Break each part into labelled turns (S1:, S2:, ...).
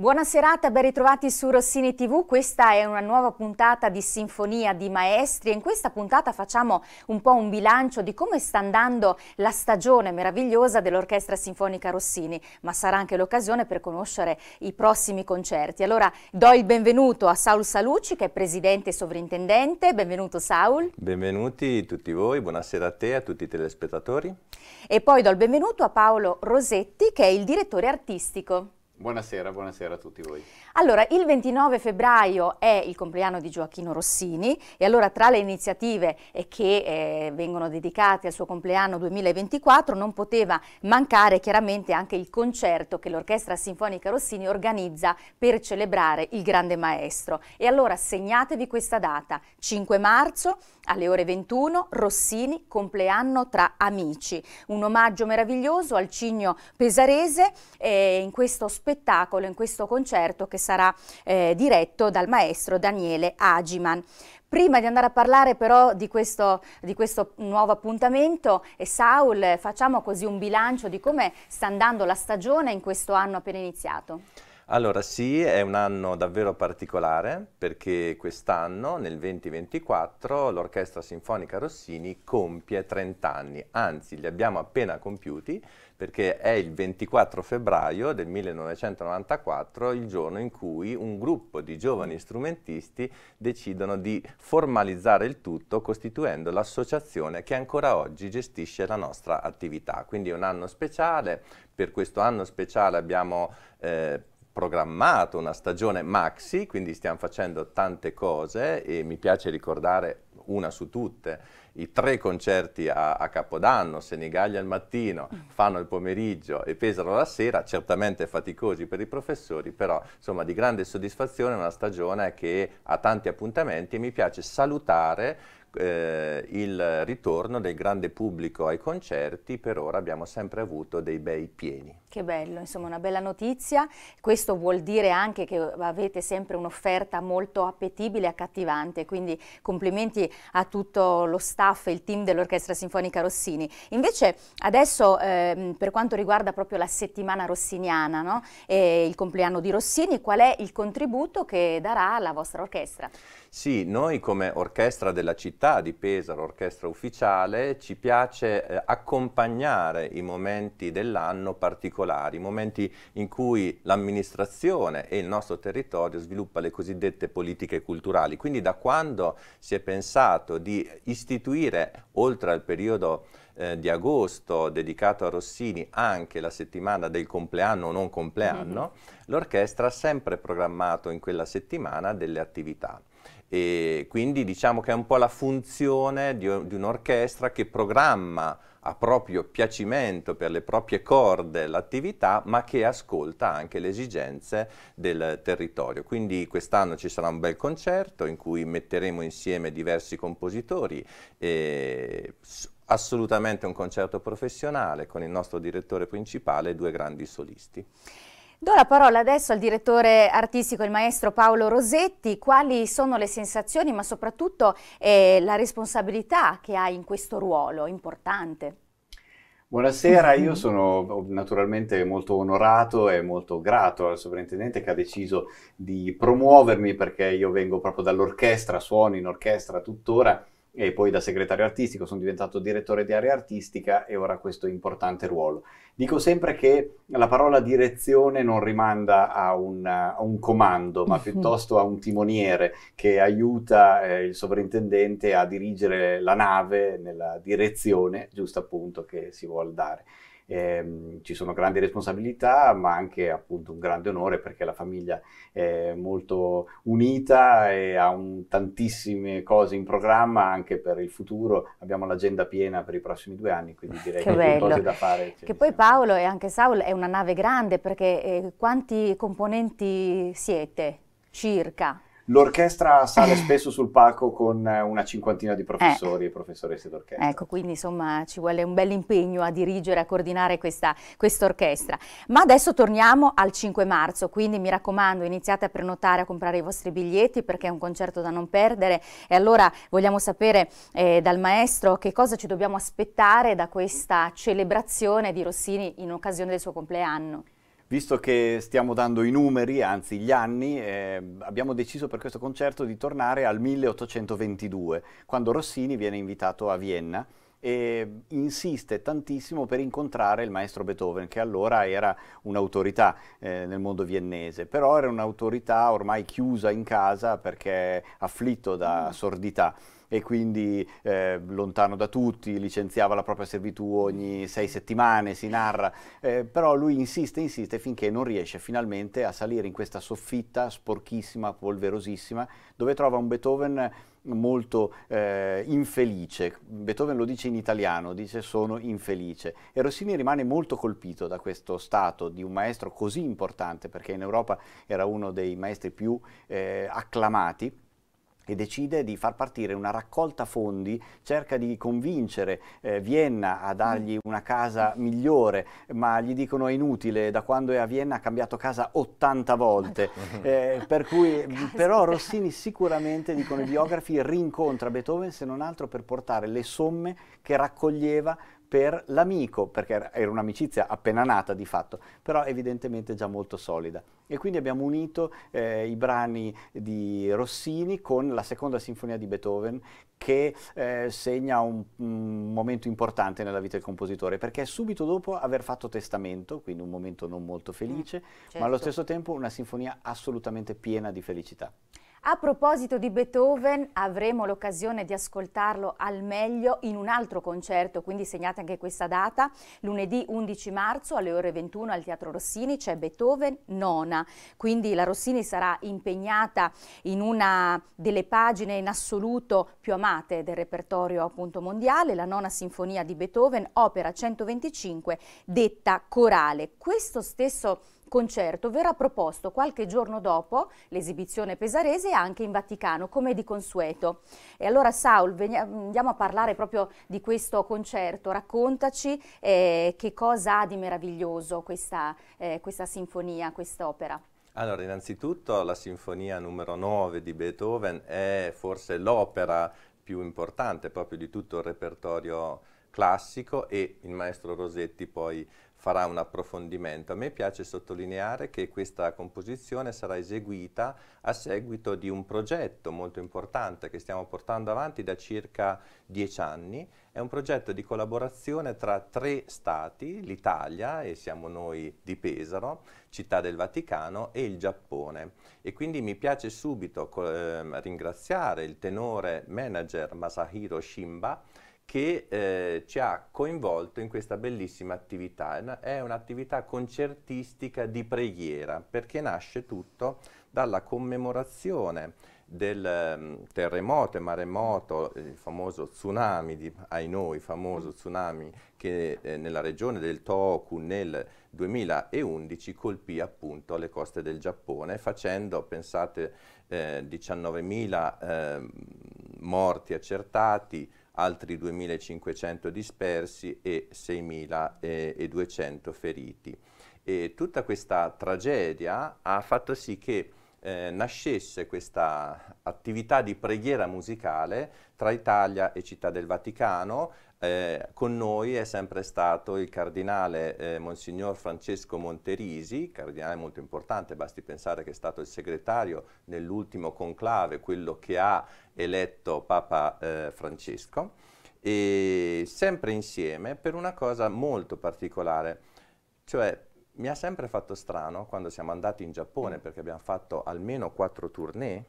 S1: Buona serata, ben ritrovati su Rossini TV. Questa è una nuova puntata di Sinfonia di Maestri in questa puntata facciamo un po' un bilancio di come sta andando la stagione meravigliosa dell'Orchestra Sinfonica Rossini, ma sarà anche l'occasione per conoscere i prossimi concerti. Allora do il benvenuto a Saul Salucci che è presidente e sovrintendente. Benvenuto Saul.
S2: Benvenuti tutti voi, buonasera a te e a tutti i telespettatori.
S1: E poi do il benvenuto a Paolo Rosetti che è il direttore artistico.
S2: Buonasera, buonasera, a tutti voi.
S1: Allora, il 29 febbraio è il compleanno di Gioacchino Rossini e allora tra le iniziative eh, che eh, vengono dedicate al suo compleanno 2024 non poteva mancare chiaramente anche il concerto che l'Orchestra Sinfonica Rossini organizza per celebrare il grande maestro. E allora segnatevi questa data, 5 marzo alle ore 21, Rossini, compleanno tra amici. Un omaggio meraviglioso al cigno pesarese eh, in questo spazio spettacolo, in questo concerto che sarà eh, diretto dal maestro Daniele Agiman. Prima di andare a parlare però di questo, di questo nuovo appuntamento, eh, Saul, facciamo così un bilancio di come sta andando la stagione in questo anno appena iniziato.
S2: Allora sì, è un anno davvero particolare perché quest'anno, nel 2024, l'Orchestra Sinfonica Rossini compie 30 anni, anzi li abbiamo appena compiuti perché è il 24 febbraio del 1994 il giorno in cui un gruppo di giovani strumentisti decidono di formalizzare il tutto costituendo l'associazione che ancora oggi gestisce la nostra attività. Quindi è un anno speciale, per questo anno speciale abbiamo... Eh, programmato una stagione maxi, quindi stiamo facendo tante cose e mi piace ricordare una su tutte, i tre concerti a, a Capodanno, Senigallia al mattino, mm. Fano al pomeriggio e Pesaro la sera, certamente faticosi per i professori, però insomma di grande soddisfazione una stagione che ha tanti appuntamenti e mi piace salutare eh, il ritorno del grande pubblico ai concerti, per ora abbiamo sempre avuto dei bei pieni.
S1: Che bello, insomma una bella notizia, questo vuol dire anche che avete sempre un'offerta molto appetibile e accattivante, quindi complimenti a tutto lo staff e il team dell'Orchestra Sinfonica Rossini. Invece adesso eh, per quanto riguarda proprio la settimana rossiniana no? e il compleanno di Rossini, qual è il contributo che darà la vostra orchestra?
S2: Sì, noi come orchestra della città città di Pesaro, orchestra ufficiale, ci piace eh, accompagnare i momenti dell'anno particolari, i momenti in cui l'amministrazione e il nostro territorio sviluppa le cosiddette politiche culturali. Quindi da quando si è pensato di istituire, oltre al periodo eh, di agosto dedicato a Rossini, anche la settimana del compleanno o non compleanno, mm -hmm. l'orchestra ha sempre programmato in quella settimana delle attività. E quindi diciamo che è un po' la funzione di, di un'orchestra che programma a proprio piacimento per le proprie corde l'attività, ma che ascolta anche le esigenze del territorio. Quindi quest'anno ci sarà un bel concerto in cui metteremo insieme diversi compositori. E assolutamente un concerto professionale con il nostro direttore principale e
S1: due grandi solisti. Do la parola adesso al direttore artistico, il maestro Paolo Rosetti. Quali sono le sensazioni, ma soprattutto eh, la responsabilità che hai in questo ruolo importante?
S3: Buonasera, io sono oh, naturalmente molto onorato e molto grato al sovrintendente che ha deciso di promuovermi perché io vengo proprio dall'orchestra, suono in orchestra tuttora e poi da segretario artistico sono diventato direttore di area artistica e ora questo importante ruolo. Dico sempre che la parola direzione non rimanda a un, a un comando, ma piuttosto a un timoniere che aiuta eh, il sovrintendente a dirigere la nave nella direzione giusta appunto che si vuole dare eh, ci sono grandi responsabilità ma anche appunto un grande onore perché la famiglia è molto unita e ha un, tantissime cose in programma anche per il futuro, abbiamo l'agenda piena per i prossimi due anni quindi direi che, che cose da fare.
S1: Che poi Paolo e anche Saul è una nave grande perché eh, quanti componenti siete circa?
S3: L'orchestra sale eh. spesso sul palco con eh, una cinquantina di eh. professori eh. e professoresse
S1: d'orchestra. Ecco, quindi insomma ci vuole un bel impegno a dirigere, a coordinare questa orchestra. Ma adesso torniamo al 5 marzo, quindi mi raccomando iniziate a prenotare, a comprare i vostri biglietti perché è un concerto da non perdere e allora vogliamo sapere eh, dal maestro che cosa ci dobbiamo aspettare da questa celebrazione di Rossini in occasione del suo compleanno.
S3: Visto che stiamo dando i numeri, anzi gli anni, eh, abbiamo deciso per questo concerto di tornare al 1822, quando Rossini viene invitato a Vienna e insiste tantissimo per incontrare il maestro Beethoven, che allora era un'autorità eh, nel mondo viennese, però era un'autorità ormai chiusa in casa perché afflitto da sordità e quindi eh, lontano da tutti, licenziava la propria servitù ogni sei settimane, si narra, eh, però lui insiste, insiste finché non riesce finalmente a salire in questa soffitta sporchissima, polverosissima, dove trova un Beethoven molto eh, infelice. Beethoven lo dice in italiano, dice sono infelice. E Rossini rimane molto colpito da questo stato di un maestro così importante, perché in Europa era uno dei maestri più eh, acclamati e decide di far partire una raccolta fondi, cerca di convincere eh, Vienna a dargli mm. una casa migliore, ma gli dicono è inutile, da quando è a Vienna ha cambiato casa 80 volte. Eh, per cui, però Rossini sicuramente, dicono i biografi, rincontra Beethoven se non altro per portare le somme che raccoglieva per l'amico, perché era un'amicizia appena nata di fatto, però evidentemente già molto solida. E quindi abbiamo unito eh, i brani di Rossini con la seconda sinfonia di Beethoven che eh, segna un, un, momento importante nella vita del compositore, perché è subito dopo aver fatto testamento, quindi un momento non molto felice, mm, certo. ma allo certo. stesso tempo una sinfonia assolutamente piena di felicità.
S1: A proposito di Beethoven, avremo l'occasione di ascoltarlo al meglio in un altro concerto, quindi segnate anche questa data. Lunedì 11 marzo alle ore 21 al Teatro Rossini c'è Beethoven Nona, quindi la Rossini sarà impegnata in una delle pagine in assoluto più amate del repertorio appunto mondiale, la Nona Sinfonia di Beethoven, opera 125, detta corale. Questo stesso concerto verrà proposto qualche giorno dopo l'esibizione pesarese anche in Vaticano, come di consueto. E allora Saul, andiamo a parlare proprio di questo concerto, raccontaci eh, che cosa ha di meraviglioso questa, eh, questa sinfonia, quest'opera.
S2: Allora, innanzitutto la sinfonia numero 9 di Beethoven è forse l'opera più importante proprio di tutto il repertorio classico e il maestro Rosetti poi farà un approfondimento. A me piace sottolineare che questa composizione sarà eseguita a seguito di un progetto molto importante che stiamo portando avanti da circa dieci anni. È un progetto di collaborazione tra tre stati, l'Italia, e siamo noi di Pesaro, Città del Vaticano, e il Giappone. E quindi mi piace subito eh, ringraziare il tenore manager Masahiro Shimba, che eh, ci ha coinvolto in questa bellissima attività. È un'attività concertistica di preghiera perché nasce tutto dalla commemorazione del mm, terremoto e maremoto, il famoso tsunami, di, ai noi famoso tsunami che eh, nella regione del Tohoku nel 2011 colpì appunto le coste del Giappone facendo, pensate, eh, 19.000 ehm, morti accertati, altri 2.500 dispersi e 6.200 feriti. E tutta questa tragedia ha fatto sì che eh, nascesse questa attività di preghiera musicale tra Italia e Città del Vaticano eh, con noi è sempre stato il cardinale eh, Monsignor Francesco Monterisi, cardinale molto importante, basti pensare che è stato il segretario nell'ultimo conclave, quello che ha eletto Papa eh, Francesco, e sempre insieme per una cosa molto particolare, cioè mi ha sempre fatto strano quando siamo andati in Giappone, mm. perché abbiamo fatto almeno quattro tournée,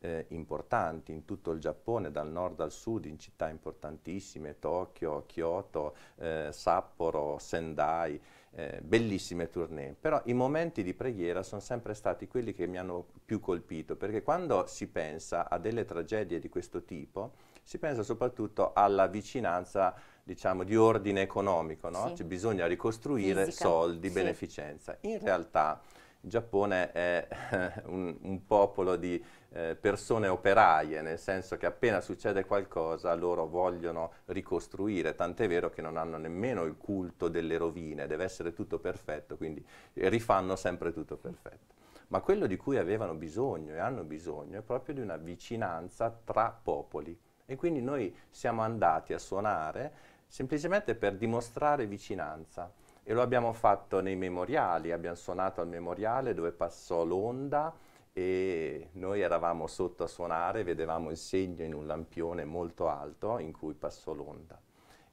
S2: eh, importanti in tutto il Giappone, dal nord al sud, in città importantissime, Tokyo, Kyoto, eh, Sapporo, Sendai, eh, bellissime tournée. Però i momenti di preghiera sono sempre stati quelli che mi hanno più colpito, perché quando si pensa a delle tragedie di questo tipo, si pensa soprattutto alla vicinanza diciamo, di ordine economico, no? sì. cioè, bisogna ricostruire Fisica. soldi, sì. beneficenza. In realtà il Giappone è un, un popolo di eh, persone operaie, nel senso che appena succede qualcosa loro vogliono ricostruire, tant'è vero che non hanno nemmeno il culto delle rovine, deve essere tutto perfetto, quindi rifanno sempre tutto perfetto. Ma quello di cui avevano bisogno e hanno bisogno è proprio di una vicinanza tra popoli. E quindi noi siamo andati a suonare semplicemente per dimostrare vicinanza e lo abbiamo fatto nei memoriali, abbiamo suonato al memoriale dove passò l'onda e noi eravamo sotto a suonare, vedevamo il segno in un lampione molto alto in cui passò l'onda.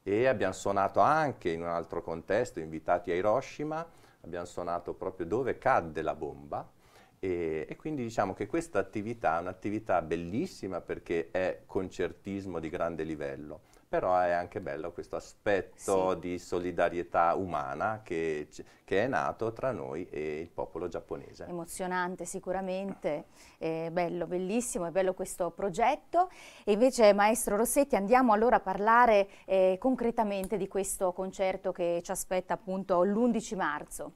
S2: E abbiamo suonato anche in un altro contesto, invitati a Hiroshima, abbiamo suonato proprio dove cadde la bomba, e, e, quindi diciamo che questa attività è un'attività bellissima perché è concertismo di grande livello però è anche bello questo aspetto sì. di solidarietà umana che, che, è nato tra noi e il popolo giapponese.
S1: Emozionante sicuramente, eh, bello, bellissimo, è bello questo progetto. E invece Maestro Rossetti andiamo allora a parlare eh, concretamente di questo concerto che ci aspetta appunto l'11 marzo.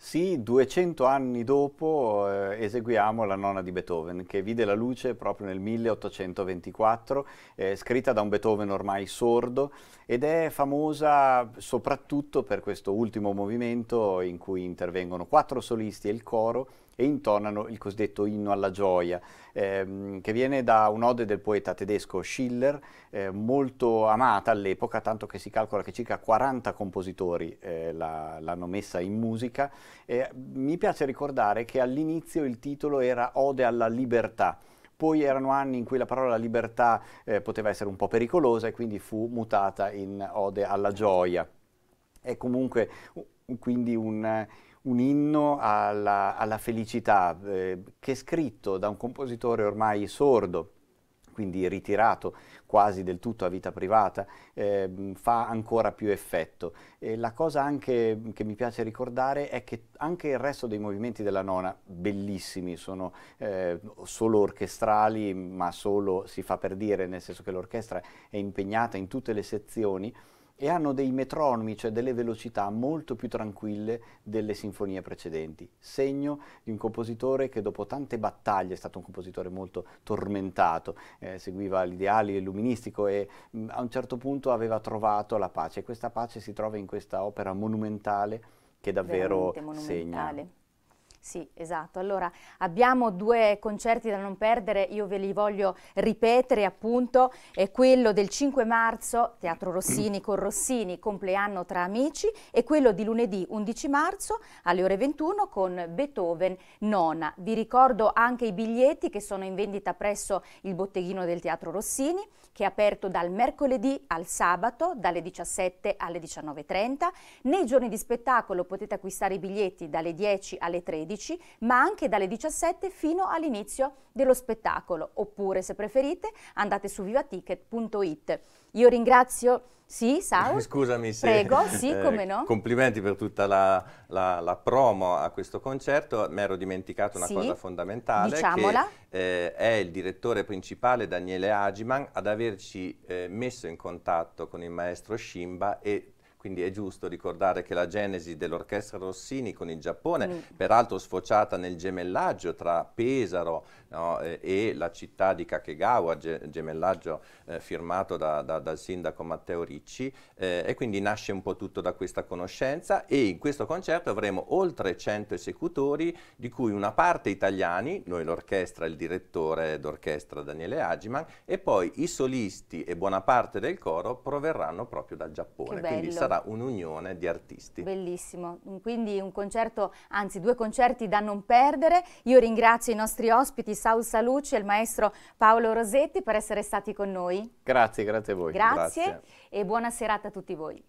S3: Sì, 200 anni dopo eh, eseguiamo la nona di Beethoven, che vide la luce proprio nel 1824, eh, scritta da un Beethoven ormai sordo ed è famosa soprattutto per questo ultimo movimento in cui intervengono quattro solisti e il coro e intonano il cosiddetto inno alla gioia, ehm, che viene da un'ode del poeta tedesco Schiller, eh, molto amata all'epoca, tanto che si calcola che circa 40 compositori eh, la, l'hanno messa in musica. Eh, mi piace ricordare che all'inizio il titolo era Ode alla libertà poi erano anni in cui la parola libertà eh, poteva essere un po' pericolosa e quindi fu mutata in ode alla gioia. È comunque quindi un, un inno alla, alla felicità eh, che è scritto da un compositore ormai sordo, quindi ritirato quasi del tutto a vita privata, eh, fa ancora più effetto. E la cosa anche che mi piace ricordare è che anche il resto dei movimenti della nona, bellissimi, sono eh, solo orchestrali, ma solo si fa per dire, nel senso che l'orchestra è impegnata in tutte le sezioni, e hanno dei metronomi, cioè delle velocità molto più tranquille delle sinfonie precedenti, segno di un compositore che dopo tante battaglie è stato un compositore molto tormentato, eh, seguiva l'ideale illuministico e mh, mm, a un certo punto aveva trovato la pace e questa pace si trova in questa opera monumentale che davvero segna.
S1: Sì, esatto. Allora abbiamo due concerti da non perdere, io ve li voglio ripetere appunto, è quello del 5 marzo, Teatro Rossini con Rossini, compleanno tra amici, e quello di lunedì 11 marzo alle ore 21 con Beethoven Nona. Vi ricordo anche i biglietti che sono in vendita presso il botteghino del Teatro Rossini, che è aperto dal mercoledì al sabato, dalle 17 alle 19.30. Nei giorni di spettacolo potete acquistare i biglietti dalle 10 alle 13 16, ma anche dalle 17 fino all'inizio dello spettacolo. Oppure, se preferite, andate su vivaticket.it. Io ringrazio... Sì, Saul?
S2: Scusami se... Prego, sì, eh, come no? Eh, complimenti per tutta la, la, la, promo a questo concerto. Mi ero dimenticato una sì, cosa fondamentale. Diciamola. Che, eh, è il direttore principale Daniele Agiman ad averci eh, messo in contatto con il maestro Shimba e quindi è giusto ricordare che la genesi dell'orchestra Rossini con il Giappone, mm. peraltro sfociata nel gemellaggio tra Pesaro no, eh, e la città di Kakegawa, ge gemellaggio eh, firmato da, da, dal sindaco Matteo Ricci, eh, e quindi nasce un po' tutto da questa conoscenza e in questo concerto avremo oltre 100 esecutori, di cui una parte italiani, noi l'orchestra, il direttore d'orchestra Daniele Agiman, e poi i solisti e buona parte del coro proverranno proprio dal Giappone, quindi sarà un'unione di artisti.
S1: Bellissimo, quindi un concerto, anzi due concerti da non perdere. Io ringrazio i nostri ospiti Saul Salucci e il maestro Paolo Rosetti per essere stati con noi.
S3: Grazie, grazie a voi. Grazie, grazie.
S1: e buona serata a tutti voi.